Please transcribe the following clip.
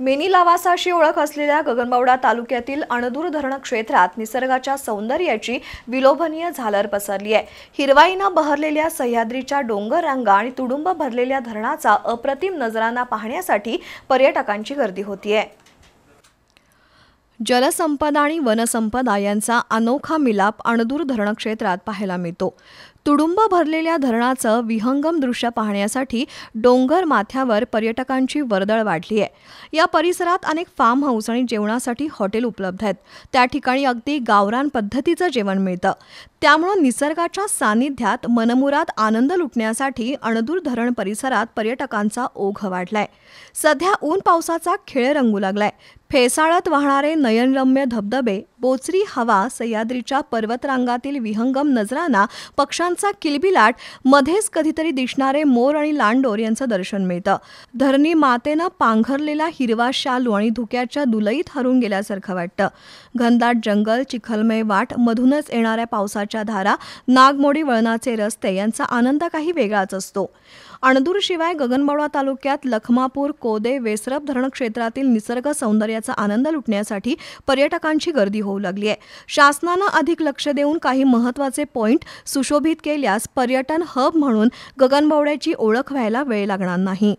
mini Lavasa अशी ओळख असलेल्या गगनबावडा तालुक्यातील अणदूर धरण क्षेत्रात निसर्गाच्या सौंदर्याची विलोभनीय झालर पसरली आहे हिरवाईनं बहरलेल्या सह्याद्रीच्या डोंगर रांगा आणि तुडुंब भरलेल्या धरणाचा अप्रतिम नजराना पाहण्यासाठी पर्यटकांची गर्दी होतीये जलसंपदा आणि वनसंपदा यांचा अनोखा मिलाप अणदूर धरण क्षेत्रात पाहायला मिळतो तुडुंब भरलेल्या धरणाचं विहंगम दृश्य पाहण्यासाठी डोंगर माथ्यावर पर्यटकांची वर्दळ वाढली आहे या परिसरात अनेक फार्म हाऊस आणि जेवणासाठी हॉटेल उपलब्ध आहेत त्या ठिकाणी अगदी गावरान पद्धतीचं जेवण मिळतं त्यामुळं निसर्गाच्या सानिध्यात मनमुरात आनंद लुटण्यासाठी अणदूर धरण परिसरात पर्यटकांचा ओघ वाढलाय सध्या ऊन पावसाचा खेळ रंगू लागलाय फेसाळत वाहणारे नयनरम्य धबधबे बोचरी हवा सह्याद्रीच्या पर्वतरांगातील विहंगम नजरांना पक्ष्यांचा किलबिलाट मध्येच कधीतरी दिसणारे मोर आणि लांडोर यांचं दर्शन मिळतं धरणी मातेनं पांघरलेला हिरवा शालू आणि धुक्याच्या दुलईत हरून गेल्यासारखं वाटतं घनदाट जंगल चिखलमय वाट मधूनच येणाऱ्या पावसाच्या धारा नागमोडी वळणाचे रस्ते यांचा आनंद काही वेगळाच असतो अणदूर शिवाय गगनबावडा तालुक्यात लखमापूर कोदे वेसरप धरण क्षेत्रातील निसर्ग सौंदर्याचा आनंद लुटण्यासाठी पर्यटकांची गर्दी होती होऊ लागली आहे शासनानं अधिक लक्ष देऊन काही महत्वाचे पॉईंट सुशोभित केल्यास पर्यटन हब म्हणून गगनबावड्याची ओळख व्हायला वेळ लागणार नाही